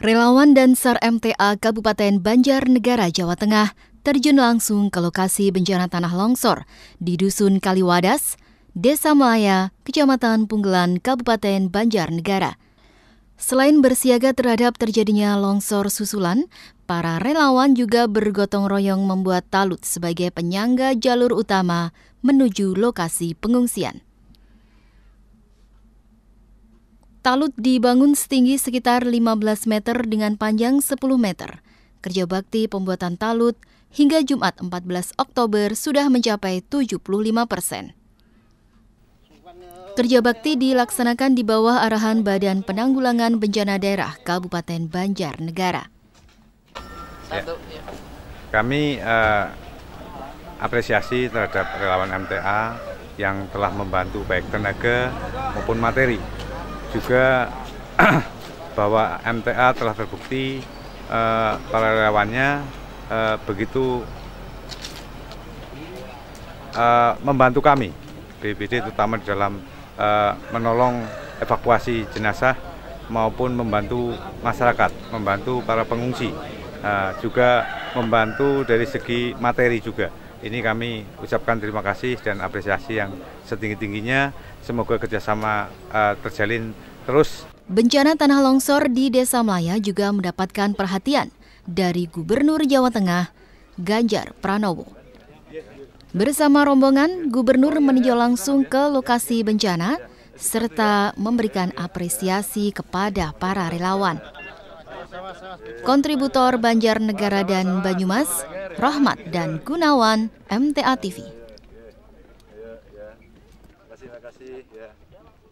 Relawan dan SAR MTA Kabupaten Banjarnegara, Jawa Tengah terjun langsung ke lokasi bencana tanah longsor di Dusun Kaliwadas, Desa Melaya, Kecamatan Punggelan, Kabupaten Banjarnegara. Selain bersiaga terhadap terjadinya longsor susulan, para relawan juga bergotong royong membuat talut sebagai penyangga jalur utama menuju lokasi pengungsian. Talut dibangun setinggi sekitar 15 meter dengan panjang 10 meter. Kerja bakti pembuatan talut hingga Jumat 14 Oktober sudah mencapai 75 persen. Kerja bakti dilaksanakan di bawah arahan Badan Penanggulangan Bencana Daerah Kabupaten Banjarnegara. Ya. ya. Kami uh, apresiasi terhadap relawan MTA yang telah membantu baik tenaga maupun materi juga bahwa MTA telah terbukti eh, para relawannya eh, begitu eh, membantu kami BPD terutama dalam eh, menolong evakuasi jenazah maupun membantu masyarakat, membantu para pengungsi, eh, juga membantu dari segi materi juga. Ini kami ucapkan terima kasih dan apresiasi yang setinggi-tingginya. Semoga kerjasama uh, terjalin terus. Bencana tanah longsor di Desa Melaya juga mendapatkan perhatian dari Gubernur Jawa Tengah, Ganjar Pranowo. Bersama rombongan, Gubernur meninjau langsung ke lokasi bencana serta memberikan apresiasi kepada para relawan. Kontributor Banjarnegara dan Banyumas, Rahmat dan Gunawan, MTA TV. Ya, ya, ya.